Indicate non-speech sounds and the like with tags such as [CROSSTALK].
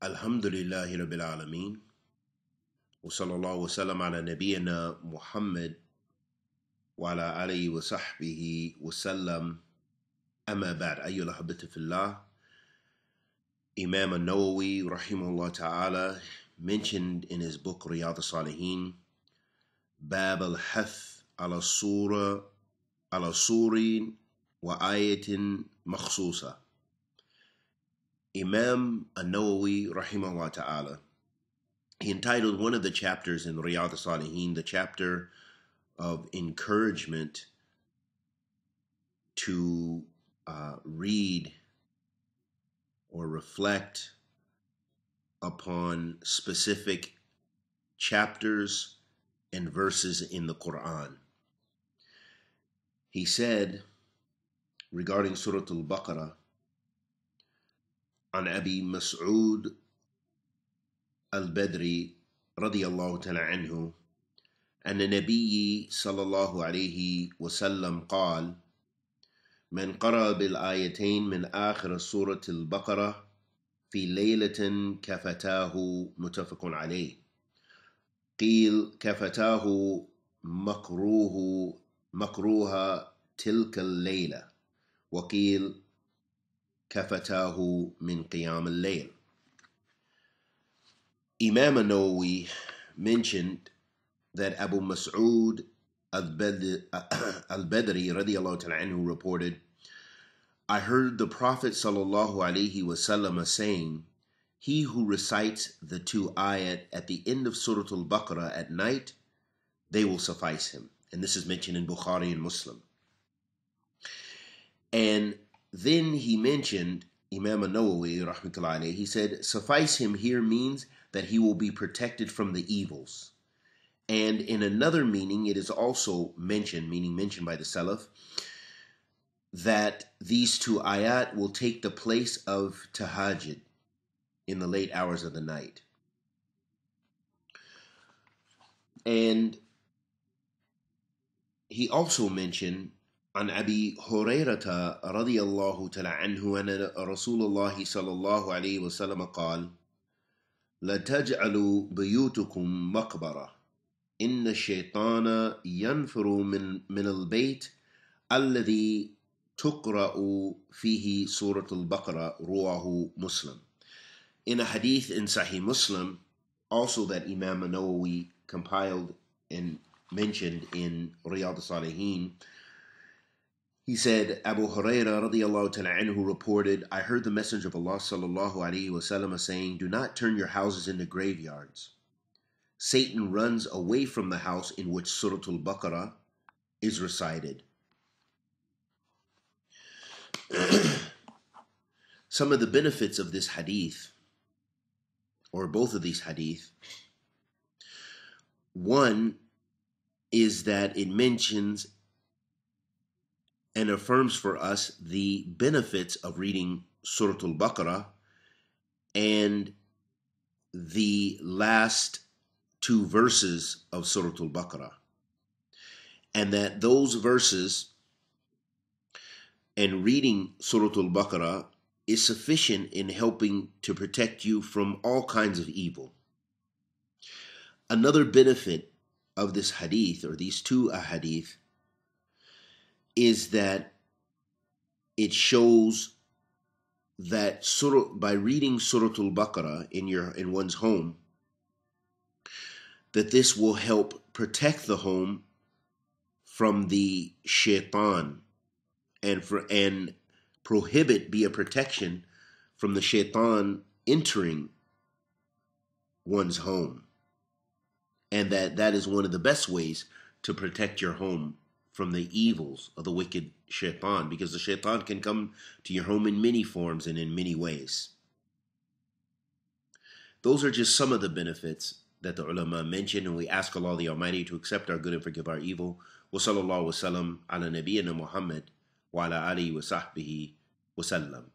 الحمد لله رب العالمين وصلى الله وسلم على نبينا محمد وعلى آله وصحبه وسلم أما بعد أيها الأحبة في الله Imam al-Nawawi rahimahullah ta'ala mentioned in his book Riyadh al-Salihin Bab al-Hath ala surah ala surin wa ayatin makhsusa Imam An-Nawawi rahimahullah ta'ala he entitled one of the chapters in Riyadh Salihin the chapter of encouragement to uh, read or reflect upon specific chapters and verses in the Quran. He said regarding Surah Al Baqarah, عن أبي مسعود البدري رضي الله تعالى عنه أن النبي صلى الله عليه وسلم قال من قرأ بالآيتين من آخر سورة البقرة في ليلة كفتاه متفق عليه قيل كفتاه مكروه مكروه تلك الليلة وقيل Kafatahu min Qiyam al Layl. Imam Anawi mentioned that Abu Mas'ud [COUGHS] al-Badri radiallahu ta'ala anhu reported, I heard the Prophet sallallahu alaihi wasallam saying, he who recites the two ayat at the end of Surah Al-Baqarah at night, they will suffice him. And this is mentioned in Bukhari and Muslim. And then he mentioned Imam Nawawi, rahmatullahi he said, suffice him here means that he will be protected from the evils. And in another meaning, it is also mentioned, meaning mentioned by the Salaf, that these two ayat will take the place of tahajjud in the late hours of the night. And he also mentioned عن أبي هريرة رضي الله تعالى عنه أن رسول الله صلى الله عليه وسلم قال لا تجعلوا بيوتكم مقبرة إن الشيطان ينفر من, من البيت الذي تقرأ فيه سورة البقرة رواه مسلم In a hadith in Sahih Muslim, also that Imam Nawawi compiled and mentioned in Riyadh Salihin, He said, Abu Hurairah radiallahu ta'ala anhu reported, I heard the Messenger of Allah sallallahu alayhi wasallam saying, Do not turn your houses into graveyards. Satan runs away from the house in which Surah Al-Baqarah is recited. [CLEARS THROAT] Some of the benefits of this hadith, or both of these hadith, one is that it mentions and affirms for us the benefits of reading Surah Al Baqarah and the last two verses of Surah Al Baqarah. And that those verses and reading Surah Al Baqarah is sufficient in helping to protect you from all kinds of evil. Another benefit of this hadith or these two ahadith is that it shows that surah, by reading Surah Al-Baqarah in your in one's home, that this will help protect the home from the shaitan and for and prohibit be a protection from the shaitan entering one's home and that that is one of the best ways to protect your home from the evils of the wicked shaitan, because the shaitan can come to your home in many forms and in many ways. Those are just some of the benefits that the ulama mentioned, and we ask Allah the Almighty to accept our good and forgive our evil. Wa sallallahu wa sallam ala Muhammad wa ala alihi wa sahbihi wa sallam.